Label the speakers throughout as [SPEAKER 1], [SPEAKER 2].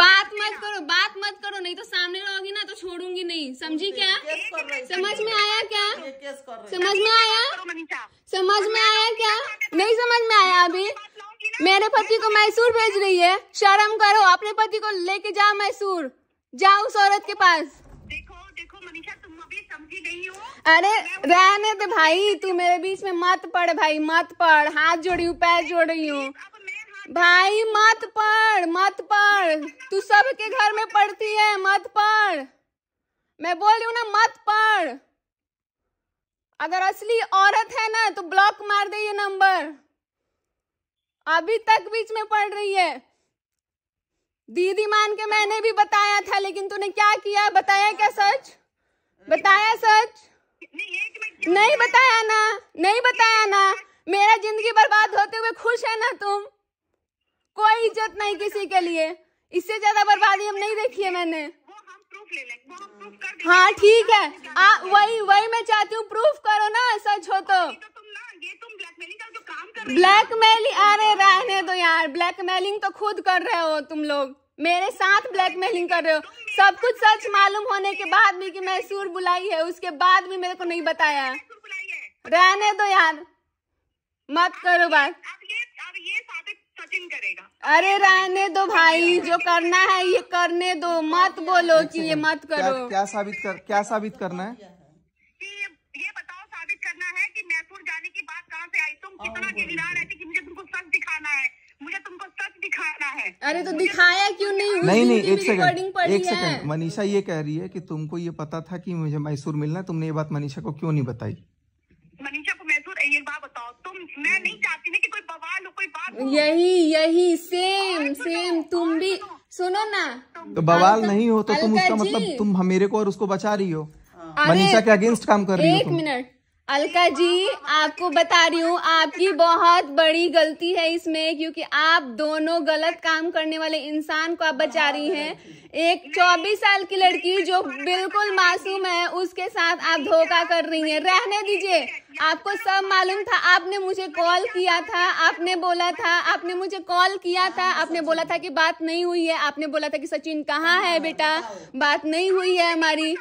[SPEAKER 1] बात मत करो बात मत करो नहीं तो सामने रहोगी ना तो छोड़ूंगी नहीं समझी क्या समझ में आया क्या समझ में आया समझ में आया क्या नहीं समझ में आया अभी मेरे पति को मैसूर भेज रही है शर्म करो अपने पति को लेके जा मैसूर जाओ उस औरत के पास अरे रहने दे भाई तू मेरे बीच में मत पड़ भाई मत पड़ हाथ जोड़ी हूँ पैर जोड़ रही हूँ भाई मत पढ़ मत पढ़ तू सबके घर में पढ़ती है मत पढ़ मैं बोल रही हूँ ना मत पढ़ अगर असली औरत है ना तो ब्लॉक मार दे ये नंबर अभी तक बीच में पढ़ रही है दीदी मान के मैंने भी बताया था लेकिन तूने क्या किया बताया क्या सच बताया सच नहीं बताया ना नहीं बताया ना मेरा जिंदगी बर्बाद होते हुए खुश है ना तुम कोई इज्जत नहीं किसी के लिए इससे ज्यादा बर्बादी हम नहीं देखी है मैंने हाँ ठीक है आ, वही वही मैं चाहती हूँ प्रूफ करो ना सच हो तो ब्लैकमेल अरे रहने दो यार ब्लैकमेलिंग तो खुद कर रहे हो तुम लोग मेरे साथ ब्लैकमेलिंग कर रहे हो सब कुछ सच मालूम होने के बाद भी कि सूर बुलाई है उसके बाद भी मेरे को नहीं बताया रहने दो यार मत करो बात सचिन करेगा अरे रहने दो भाई जो करना है ये करने दो मत बोलो कि ये मत करो क्या, क्या साबित कर क्या साबित करना है कि ये, ये बताओ साबित करना है कि मैसूर जाने की बात कहाँ से आई तुम कितना कि मुझे तुमको सच दिखाना है मुझे तुमको सच दिखाना है अरे तो दिखाया क्यों नहीं नहीं नहीं एक सेकंड एक सेकंड मनीषा ये कह रही है कि तुमको ये पता था कि मुझे मैसूर मिलना तुमने ये बात मनीषा को क्यों नहीं बताई यही यही सेम सेम तुम भी सुनो ना तो बवाल नहीं हो तो तुम उसका मतलब तुम मेरे को और उसको बचा रही हो मनीषा के अगेंस्ट काम कर रही हो एक मिनट अलका जी आपको बता रही हूँ आपकी बहुत बड़ी गलती है इसमें क्योंकि आप दोनों गलत काम करने वाले इंसान को आप बचा रही हैं एक 24 साल की लड़की जो बिल्कुल मासूम है उसके साथ आप धोखा कर रही हैं रहने दीजिए आपको सब मालूम था आपने मुझे कॉल किया था आपने बोला था आपने मुझे कॉल किया था आपने बोला था कि बात नहीं हुई है आपने बोला था कि सचिन कहाँ है बेटा बात नहीं हुई है हमारी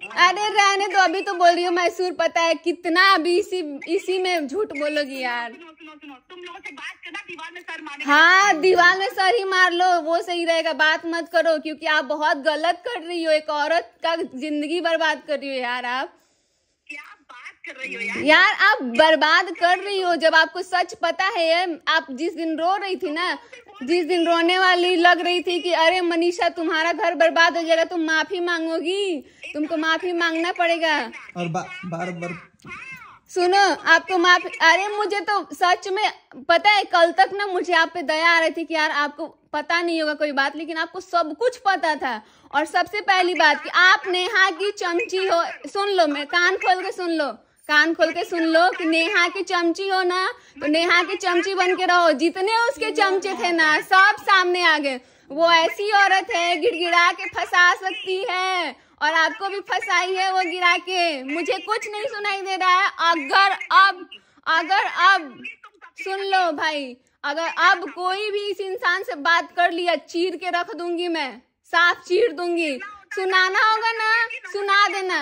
[SPEAKER 1] अरे रहने दो अभी तो बोल रही हूँ मैसूर पता है कितना अभी इसी इसी में झूठ बोलोगी यार तुम बात करना हाँ दीवार में सर ही मार लो वो सही रहेगा बात मत करो क्योंकि आप बहुत गलत कर रही हो एक औरत का जिंदगी बर्बाद कर रही हो यार आप बात कर रही हो यार यार आप बर्बाद कर रही हो जब आपको सच पता है आप जिस दिन रो रही थी ना जिस दिन रोने वाली लग रही थी कि अरे मनीषा तुम्हारा घर बर्बाद हो जाएगा तुम माफी मांगोगी तुमको माफी मांगना पड़ेगा और बा, बार बार सुनो आपको माफी अरे मुझे तो सच में पता है कल तक ना मुझे आप पे दया आ रही थी कि यार आपको पता नहीं होगा कोई बात लेकिन आपको सब कुछ पता था और सबसे पहली बात कि आप नेहा की चमची हो सुन लो मैं कान खोल के सुन लो कान खोल के सुन लो कि नेहा की चमची हो ना तो नेहा की चमची बन के रहो जितने उसके चमचे थे ना सब सामने आ गए वो ऐसी औरत है गिड़गिड़ा के फंसा सकती है और आपको भी फंसाई है वो गिरा के मुझे कुछ नहीं सुनाई दे रहा है अगर अब अगर अब सुन लो भाई अगर अब कोई भी इस इंसान से बात कर लिया चीर के रख दूंगी मैं साफ चीर दूंगी सुनाना होगा ना सुना देना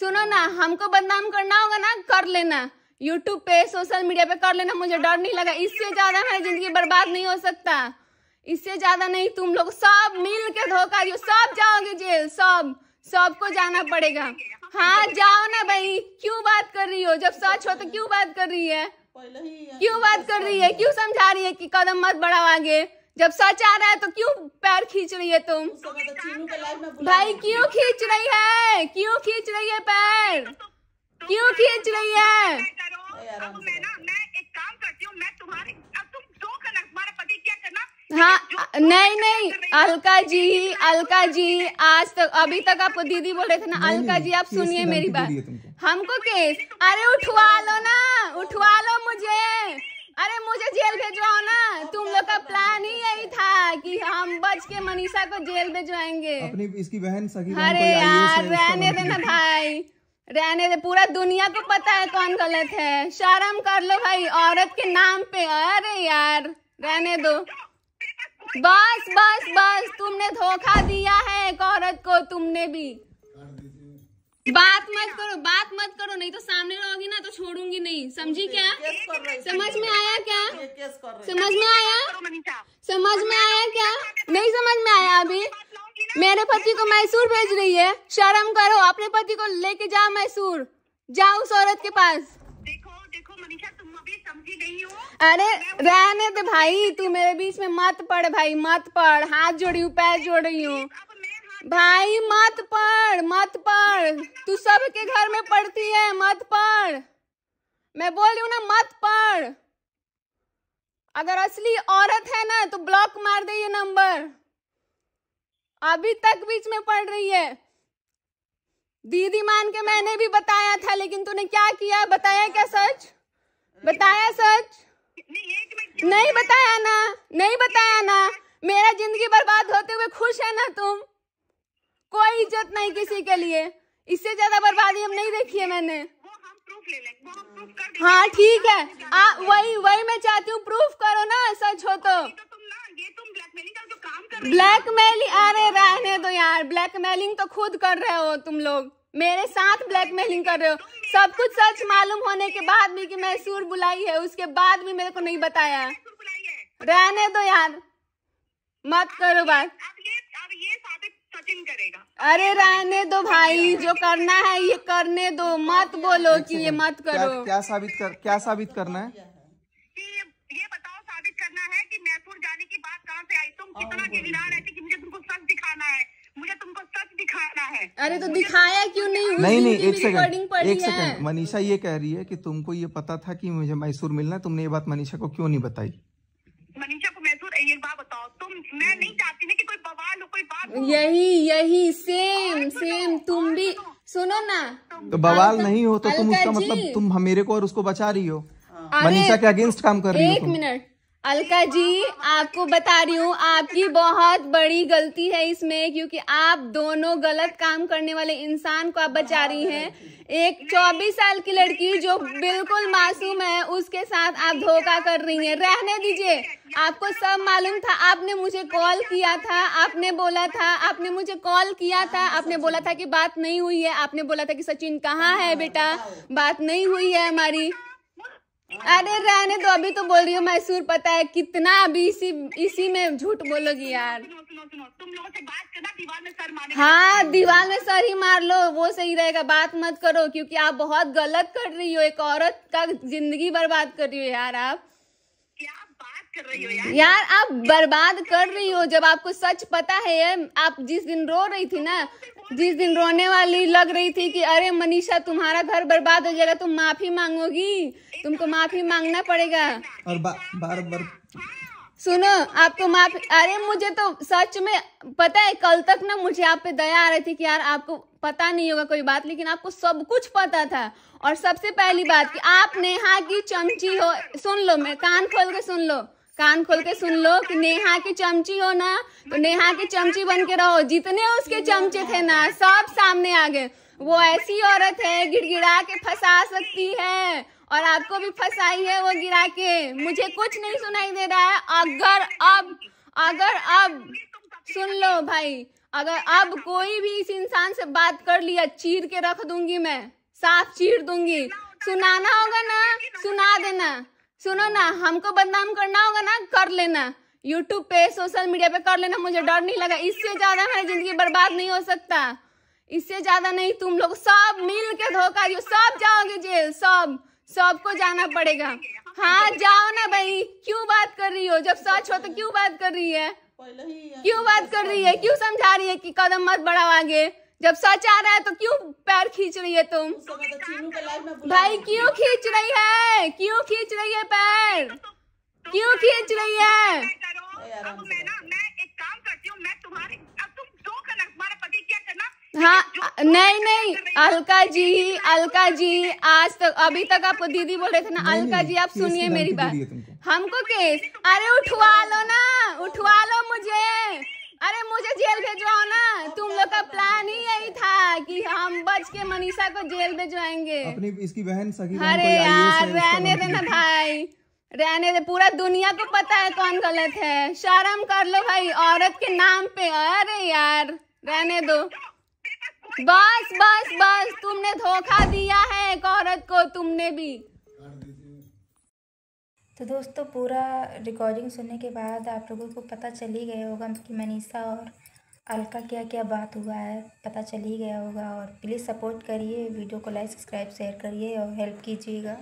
[SPEAKER 1] सुनो ना हमको बदनाम करना होगा ना कर लेना यूट्यूब पे सोशल मीडिया पे कर लेना मुझे डर नहीं लगा इससे ज्यादा मेरी जिंदगी बर्बाद नहीं हो सकता इससे ज्यादा नहीं तुम लोग सब मिल के धोखा दियो सब जाओगे जेल सब सबको जाना पड़ेगा हाँ जाओ ना भाई क्यों बात कर रही हो जब सच हो तो क्यों बात कर रही है क्यों बात कर रही है क्यों समझा रही है कि कदम मत बढ़ाओ आगे जब सच आ रहा है तो क्यों पैर खींच रही है तुम भाई क्यों खींच रही है क्यों खींच रही है पैर क्यों खींच रही है हाँ नहीं नहीं अलका जी अलका जी आज तक अभी तक आप दीदी बोल रहे थे ना अलका जी आप सुनिए मेरी बात हमको केस तो अरे उठवा लो ना उठवा लो मुझे अरे मुझे जेल भेजवाओ ना तुम लोग का प्लान ही यही था कि हम बच के मनीषा को जेल भेजवाएंगे अपनी इसकी बहन सगी अरे यार रहने देना भाई रहने दे पूरा दुनिया को पता है कौन गलत है शर्म कर लो भाई औरत के नाम पे अरे यार रहने दो बस बस बस तुमने धोखा दिया है एक औरत को तुमने भी बात तो मत करो बात मत करो नहीं तो सामने रहोगी ना तो छोड़ूंगी नहीं समझी क्या समझ में आया क्या समझ में आया समझ में आया क्या नहीं समझ में आया अभी तो मेरे पति को मैसूर भेज रही है शर्म करो अपने पति को लेके जाओ मैसूर जाओ उस औरत के पास अरे रहने दे भाई तू मेरे बीच में मत पड़ भाई मत पड़ हाथ जोड़ी हूँ पैर जोड़ रही हूँ भाई मत पढ़ मत पढ़ तू सबके घर में पढ़ती है मत पढ़ मैं बोल रही हूँ ना मत पढ़ अगर असली औरत है ना तो ब्लॉक मार दे ये नंबर अभी तक बीच में पढ़ रही है दीदी मान के मैंने भी बताया था लेकिन तूने क्या किया बताया क्या सच बताया सच नहीं बताया ना नहीं बताया ना मेरा जिंदगी बर्बाद होते हुए खुश है ना तुम कोई इज्जत नहीं किसी के लिए इससे ज्यादा बर्बादी हम नहीं देखी है मैंने हाँ ठीक है आ, वही वही मैं चाहती हूँ प्रूफ करो ना सच हो तो ब्लैकमेलिंग अरे रहने दो यार ब्लैकमेलिंग तो खुद कर रहे हो तुम लोग मेरे साथ ब्लैकमेलिंग कर रहे हो सब कुछ सच मालूम होने के बाद भी कि सूर बुलाई है उसके बाद भी मेरे को नहीं बताया रहने दो यार मत करो बात करेगा अरे रहने दो भाई जो करना है ये करने दो मत बोलो कि ये मत करो क्या, क्या साबित कर क्या साबित करना है ये, ये बताओ साबित करना है कि मैसूर जाने की बात कहाँ से आई तुम कितना गिरदार कि मुझे तुमको सच दिखाना है मुझे तुमको सच दिखाना है अरे तो दिखाया क्यों नहीं नहीं नहीं एक सेकंड एक सेकंड मनीषा ये कह रही है कि तुमको ये पता था कि मुझे मैसूर मिलना तुमने ये बात मनीषा को क्यों नहीं बताई मनीषा को मैसूर एक बात बताओ तुम मैं नहीं चाहती ना कि कोई बात यही यही सेम सेम तो तुम भी तो सुनो ना तो बवाल नहीं हो तो तुम उसका मतलब तुम मेरे को और उसको बचा रही हो हाँ। मनीषा के अगेंस्ट काम कर रही हो एक मिनट अलका जी आपको बता रही हूँ आपकी बहुत बड़ी गलती है इसमें क्योंकि आप दोनों गलत काम करने वाले इंसान को आप बचा रही हैं एक 24 साल की लड़की जो बिल्कुल मासूम है उसके साथ आप धोखा कर रही हैं रहने दीजिए आपको सब मालूम था आपने मुझे कॉल किया था आपने बोला था आपने मुझे कॉल किया था आपने बोला था कि बात नहीं हुई है आपने बोला था कि सचिन कहाँ है बेटा बात नहीं हुई है हमारी अरे रहने दो अभी तो बोल रही हो मैसूर पता है कितना अभी इसी इसी में झूठ बोलोगी यार हाँ दीवार में सर ही मार लो वो सही रहेगा बात मत करो क्योंकि आप बहुत गलत कर रही हो एक औरत का जिंदगी बर्बाद कर रही हो यार आप बात कर रही हो यार यार आप बर्बाद कर रही हो जब आपको सच पता है आप जिस दिन रो रही थी ना जिस दिन रोने वाली लग रही थी कि अरे मनीषा तुम्हारा घर बर्बाद हो जाएगा तुम माफी मांगोगी तुमको माफी मांगना पड़ेगा और बा, बार बार सुनो आपको माफी अरे मुझे तो सच में पता है कल तक ना मुझे आप पे दया आ रही थी कि यार आपको पता नहीं होगा कोई बात लेकिन आपको सब कुछ पता था और सबसे पहली बात कि आप नेहा की चमची हो सुन लो मैं कान खोल के सुन लो कान खोल के सुन लो कि नेहा की चमची हो ना तो नेहा की चमची बन के रहो जितने उसके चमचे थे ना सब सामने आ गए वो ऐसी औरत है गिड़गिड़ा के फंसा सकती है और आपको भी फंसाई है वो गिरा के मुझे कुछ नहीं सुनाई दे रहा है अगर अब अगर अब सुन लो भाई अगर अब कोई भी इस इंसान से बात कर लिया चीर के रख दूंगी मैं साफ चीर दूंगी सुनाना होगा ना सुना देना सुनो ना हमको बदनाम करना होगा ना कर लेना यूट्यूब पे सोशल मीडिया पे कर लेना मुझे डर नहीं लगा इससे ज्यादा हमारी जिंदगी बर्बाद नहीं हो सकता इससे ज्यादा नहीं तुम लोग सब मिल के धोखा दियो सब जाओगे जेल सब सबको जाना पड़ेगा हाँ जाओ ना भाई क्यों बात कर रही हो जब सच हो तो क्यों बात कर रही है क्यों बात कर रही है क्यों समझा रही है कि कदम मत बढ़ाओ आगे जब सच आ रहा है तो क्यों पैर खींच रही है तुम तो भाई क्यों खींच रही है क्यों खींच रही है पैर तो- क्यों खींच रही है हाँ नहीं नहीं अलका जी अलका जी आज तक अभी तक आप दीदी बोल रहे थे ना अलका जी आप सुनिए मेरी बात हमको केस अरे उठवा लो ना उठवा लो मुझे अरे मुझे जेल भेजवाओ ना तुम लोग का प्लान ही यही था कि हम बच के मनीषा को जेल में जाएंगे अपनी इसकी बहन सगी अरे यार रहने देना भाई रहने दे पूरा दुनिया को पता है कौन गलत है शर्म कर लो भाई औरत के नाम पे अरे यार रहने दो बस बस बस तुमने धोखा दिया है एक औरत को तुमने भी तो दोस्तों पूरा रिकॉर्डिंग सुनने के बाद आप लोगों को पता चल ही गया होगा कि मनीषा और अलका क्या क्या बात हुआ है पता चल ही गया होगा और प्लीज़ सपोर्ट करिए वीडियो को लाइक सब्सक्राइब शेयर करिए और हेल्प कीजिएगा